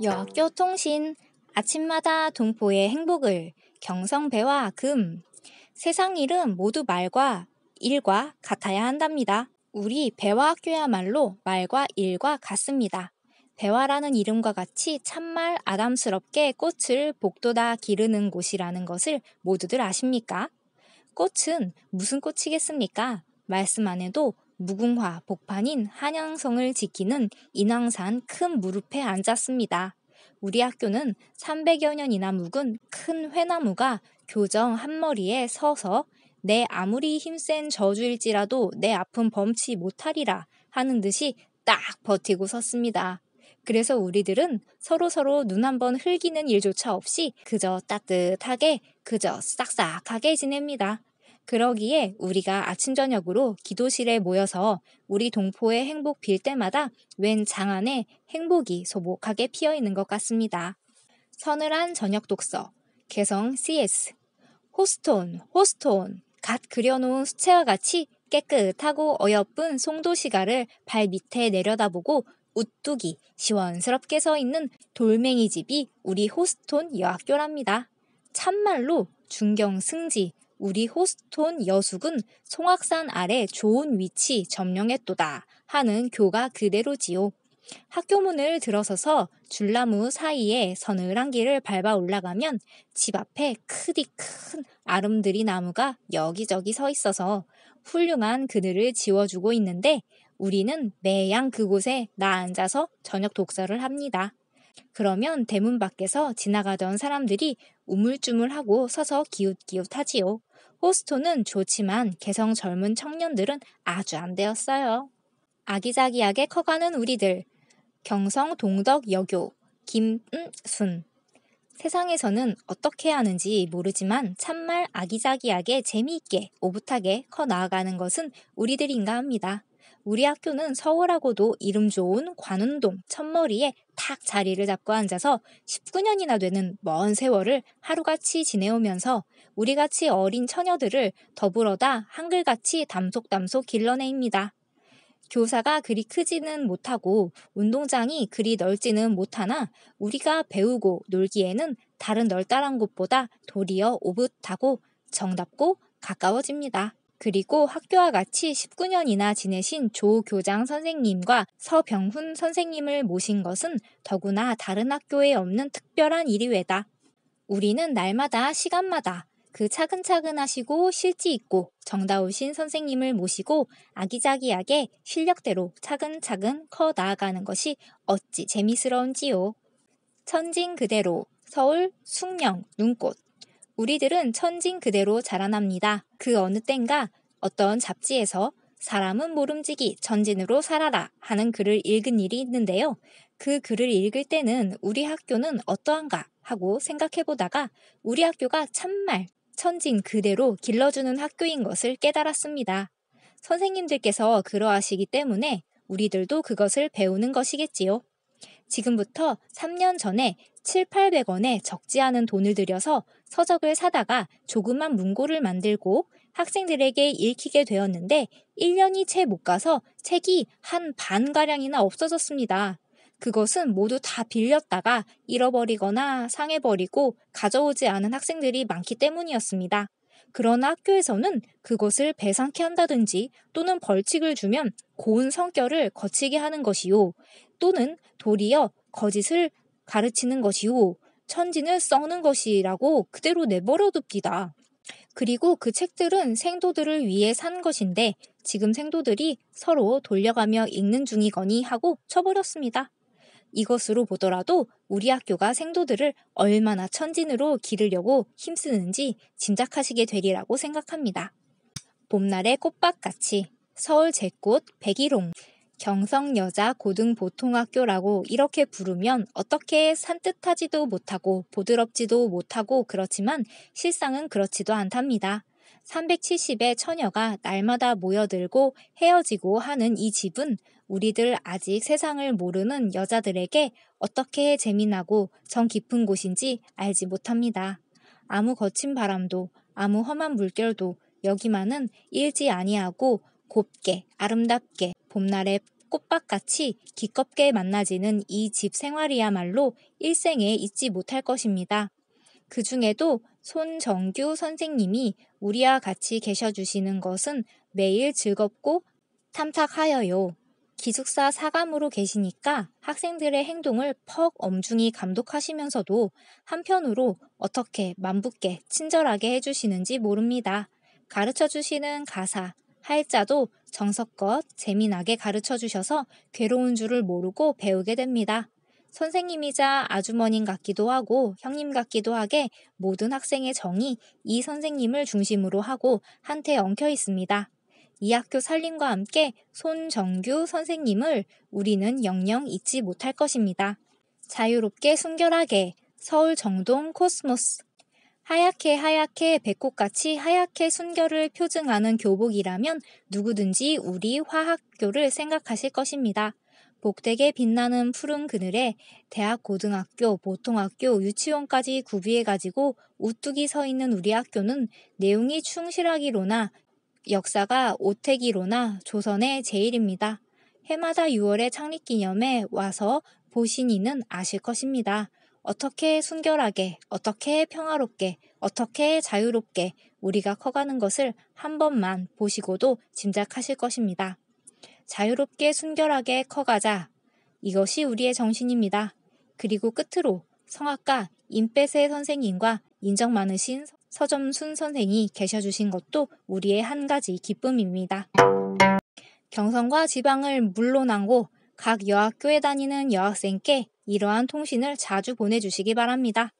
여교통신 아침마다 동포의 행복을 경성배와 금 세상 일은 모두 말과 일과 같아야 한답니다. 우리 배와 학교야말로 말과 일과 같습니다. 배화라는 이름과 같이 참말 아담스럽게 꽃을 복도다 기르는 곳이라는 것을 모두들 아십니까? 꽃은 무슨 꽃이겠습니까? 말씀 안 해도 무궁화 복판인 한양성을 지키는 인왕산 큰 무릎에 앉았습니다. 우리 학교는 300여 년이나 묵은 큰 회나무가 교정 한 머리에 서서 내 아무리 힘센 저주일지라도 내 아픔 범치 못하리라 하는 듯이 딱 버티고 섰습니다. 그래서 우리들은 서로서로 눈 한번 흘기는 일조차 없이 그저 따뜻하게, 그저 싹싹하게 지냅니다. 그러기에 우리가 아침 저녁으로 기도실에 모여서 우리 동포의 행복 빌 때마다 웬 장안에 행복이 소복하게 피어 있는 것 같습니다. 서늘한 저녁 독서 개성 CS 호스톤 호스톤 갓 그려놓은 수채화 같이 깨끗하고 어여쁜 송도시가를 발 밑에 내려다보고 우뚝이 시원스럽게 서 있는 돌멩이 집이 우리 호스톤 여학교랍니다. 참말로 중경 승지 우리 호스톤 여숙은 송악산 아래 좋은 위치 점령했도다 하는 교가 그대로지요. 학교문을 들어서서 줄나무 사이에 서늘한 길을 밟아 올라가면 집 앞에 크디 큰 아름드리 나무가 여기저기 서 있어서 훌륭한 그늘을 지워주고 있는데 우리는 매양 그곳에 나앉아서 저녁 독서를 합니다. 그러면 대문 밖에서 지나가던 사람들이 우물쭈물하고 서서 기웃기웃하지요. 호스톤은 좋지만 개성 젊은 청년들은 아주 안 되었어요. 아기자기하게 커가는 우리들. 경성 동덕 여교 김순. 세상에서는 어떻게 하는지 모르지만 참말 아기자기하게 재미있게 오붓하게 커 나아가는 것은 우리들인가 합니다. 우리 학교는 서울하고도 이름 좋은 관운동 첫머리에 탁 자리를 잡고 앉아서 19년이나 되는 먼 세월을 하루같이 지내오면서 우리같이 어린 처녀들을 더불어다 한글같이 담속담속 길러내입니다. 교사가 그리 크지는 못하고 운동장이 그리 넓지는 못하나 우리가 배우고 놀기에는 다른 널따란 곳보다 도리어 오붓하고 정답고 가까워집니다. 그리고 학교와 같이 19년이나 지내신 조 교장 선생님과 서병훈 선생님을 모신 것은 더구나 다른 학교에 없는 특별한 일이외다. 우리는 날마다 시간마다 그 차근차근 하시고 실지 있고 정다우신 선생님을 모시고 아기자기하게 실력대로 차근차근 커 나아가는 것이 어찌 재미스러운지요. 천진 그대로 서울 숙령 눈꽃 우리들은 천진 그대로 자라납니다. 그 어느 땐가 어떤 잡지에서 사람은 모름지기 천진으로 살아라 하는 글을 읽은 일이 있는데요. 그 글을 읽을 때는 우리 학교는 어떠한가 하고 생각해 보다가 우리 학교가 참말 천진 그대로 길러주는 학교인 것을 깨달았습니다. 선생님들께서 그러하시기 때문에 우리들도 그것을 배우는 것이겠지요. 지금부터 3년 전에 7, 800원에 적지 않은 돈을 들여서 서적을 사다가 조그만 문고를 만들고 학생들에게 읽히게 되었는데 1년이 채 못 가서 책이 한 반가량이나 없어졌습니다. 그것은 모두 다 빌렸다가 잃어버리거나 상해버리고 가져오지 않은 학생들이 많기 때문이었습니다. 그러나 학교에서는 그것을 배상케 한다든지 또는 벌칙을 주면 고운 성격을 거치게 하는 것이요. 또는 도리어 거짓을 가르치는 것이요. 천진을 썩는 것이라고 그대로 내버려둡니다 그리고 그 책들은 생도들을 위해 산 것인데 지금 생도들이 서로 돌려가며 읽는 중이거니 하고 쳐버렸습니다. 이것으로 보더라도 우리 학교가 생도들을 얼마나 천진으로 기르려고 힘쓰는지 짐작하시게 되리라고 생각합니다. 봄날의 꽃밭같이 서울 제꽃 1 0 1홍 경성여자고등보통학교라고 이렇게 부르면 어떻게 산뜻하지도 못하고 보드럽지도 못하고 그렇지만 실상은 그렇지도 않답니다. 370의 처녀가 날마다 모여들고 헤어지고 하는 이 집은 우리들 아직 세상을 모르는 여자들에게 어떻게 재미나고 정 깊은 곳인지 알지 못합니다. 아무 거친 바람도 아무 험한 물결도 여기만은 일지 아니하고 곱게 아름답게 봄날의 꽃밭같이 기껍게 만나지는 이 집 생활이야말로 일생에 잊지 못할 것입니다. 그 중에도 손정규 선생님이 우리와 같이 계셔주시는 것은 매일 즐겁고 탐탁하여요. 기숙사 사감으로 계시니까 학생들의 행동을 퍽 엄중히 감독하시면서도 한편으로 어떻게 만붙게 친절하게 해주시는지 모릅니다. 가르쳐 주시는 가사, 할자도 정석껏 재미나게 가르쳐 주셔서 괴로운 줄을 모르고 배우게 됩니다. 선생님이자 아주머님 같기도 하고 형님 같기도 하게 모든 학생의 정이 이 선생님을 중심으로 하고 한테 엉켜 있습니다. 이 학교 살림과 함께 손정규 선생님을 우리는 영영 잊지 못할 것입니다. 자유롭게 순결하게 서울 정동 코스모스 하얗게 하얗게 백꽃같이 하얗게 순결을 표증하는 교복이라면 누구든지 우리 화학교를 생각하실 것입니다. 복되게 빛나는 푸른 그늘에 대학 고등학교, 보통학교, 유치원까지 구비해가지고 우뚝이 서 있는 우리 학교는 내용이 충실하기로나 역사가 오태기로나 조선의 제일입니다. 해마다 6월의 창립기념에 와서 보신 이는 아실 것입니다. 어떻게 순결하게, 어떻게 평화롭게, 어떻게 자유롭게 우리가 커가는 것을 한 번만 보시고도 짐작하실 것입니다. 자유롭게 순결하게 커가자. 이것이 우리의 정신입니다. 그리고 끝으로 성악가 임빼세 선생님과 인정 많으신 서점순 선생이 계셔주신 것도 우리의 한 가지 기쁨입니다. 경성과 지방을 물러난고 각 여학교에 다니는 여학생께 이러한 통신을 자주 보내주시기 바랍니다.